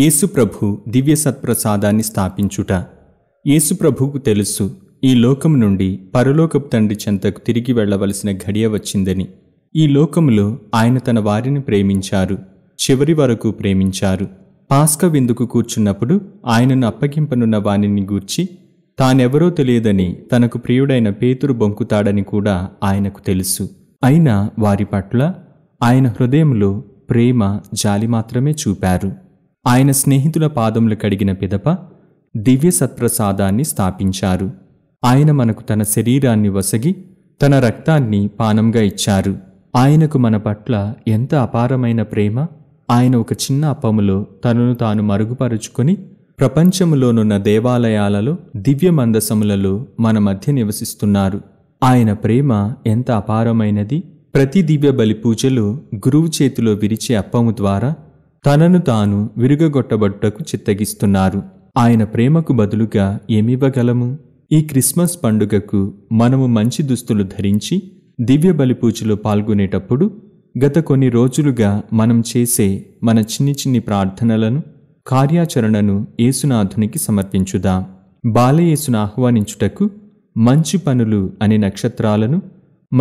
యేసుప్రభు దివ్య సత్ప్రసాదాన్ని స్థాపించుట యేసుప్రభుకు తెలుసు ఈ లోకం నుండి పరలోకపు తండ్రి చెంతకు తిరిగి వెళ్లవలసిన ఘడియ వచ్చిందని ఈ లోకములో ఆయన తన వారిని ప్రేమించారు చివరి వరకు ప్రేమించారు పాస్క విందుకు కూర్చున్నప్పుడు ఆయనను అప్పగింపనున్న వాణిని గూర్చి తానెవరో తెలియదని తనకు ప్రియుడైన పేతురు బొంకుతాడని కూడా ఆయనకు తెలుసు అయినా వారి పట్ల ఆయన హృదయంలో ప్రేమ జాలి మాత్రమే చూపారు ఆయన స్నేహితుల పాదములు కడిగిన పిదప దివ్య సత్ప్రసాదాన్ని స్థాపించారు ఆయన మనకు తన శరీరాన్ని వసగి తన రక్తాన్ని పానంగా ఇచ్చారు ఆయనకు మన పట్ల ఎంత అపారమైన ప్రేమ ఆయన ఒక చిన్న అప్పములో తనను తాను మరుగుపరుచుకొని ప్రపంచములోనున్న దేవాలయాలలో దివ్య మందసములలో మన మధ్య నివసిస్తున్నారు ఆయన ప్రేమ ఎంత అపారమైనది ప్రతి దివ్య బలి పూజలో గురువు చేతిలో విరిచే అప్పము ద్వారా తనను తాను విరుగగొట్టబట్టుటకు చిత్తగిస్తున్నారు ఆయన ప్రేమకు బదులుగా ఏమివ్వగలము ఈ క్రిస్మస్ పండుగకు మనము మంచి దుస్తులు ధరించి దివ్య బలిపూజలో పాల్గొనేటప్పుడు గత కొన్ని రోజులుగా మనం చేసే మన చిన్ని చిన్ని ప్రార్థనలను కార్యాచరణను యేసునాథునికి సమర్పించుదా బాలయేసును ఆహ్వానించుటకు మంచి పనులు అనే నక్షత్రాలను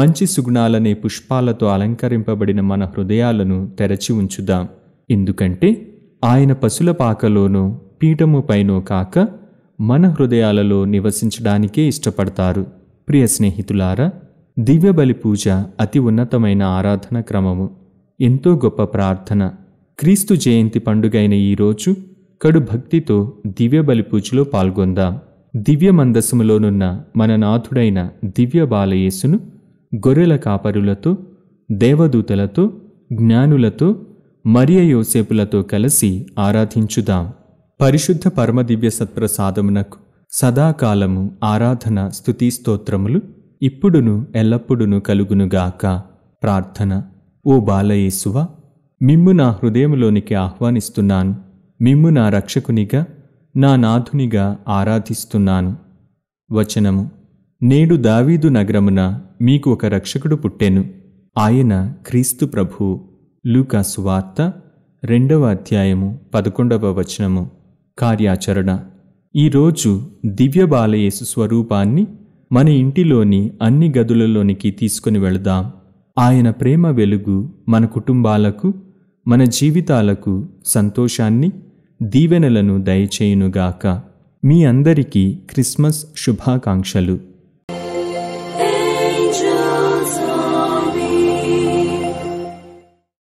మంచి సుగుణాలనే పుష్పాలతో అలంకరింపబడిన మన హృదయాలను తెరచి ఉంచుదాం ఎందుకంటే ఆయన పశుల పాకలోనో పీఠముపైనో కాక మన హృదయాలలో నివసించడానికే ఇష్టపడతారు ప్రియ స్నేహితులారా దివ్యబలి పూజ అతి ఉన్నతమైన ఆరాధన క్రమము ఎంతో గొప్ప ప్రార్థన క్రీస్తు జయంతి పండుగైన ఈరోజు కడు భక్తితో దివ్యబలి పూజలో పాల్గొందాం దివ్య మందసములోనున్న మన నాథుడైన దివ్య బాలయేసును గొర్రెల కాపరులతో దేవదూతలతో జ్ఞానులతో మరియ యోసేపులతో కలిసి ఆరాధించుదాం పరిశుద్ధ పరమదివ్య సత్ప్రసాదమునకు సదాకాలము ఆరాధన స్థుతి స్తోత్రములు ఇప్పుడును ఎల్లప్పుడును కలుగునుగాక ప్రార్థన ఓ బాలయేసువ మిమ్ము నా హృదయములోనికి ఆహ్వానిస్తున్నాను మిమ్ము నా రక్షకునిగా నా నాథునిగా ఆరాధిస్తున్నాను వచనము నేడు దావీదు నగరమున మీకు ఒక రక్షకుడు పుట్టెను ఆయన క్రీస్తు ప్రభు లూకా సువార్త రెండవ అధ్యాయము పదకొండవ వచనము కార్యాచరణ ఈరోజు దివ్యబాలయేసు స్వరూపాన్ని మన ఇంటిలోని అన్ని గదులలోనికి తీసుకుని వెళదాం ఆయన ప్రేమ వెలుగు మన కుటుంబాలకు మన జీవితాలకు సంతోషాన్ని దీవెనలను దయచేయునుగాక మీ అందరికీ క్రిస్మస్ శుభాకాంక్షలు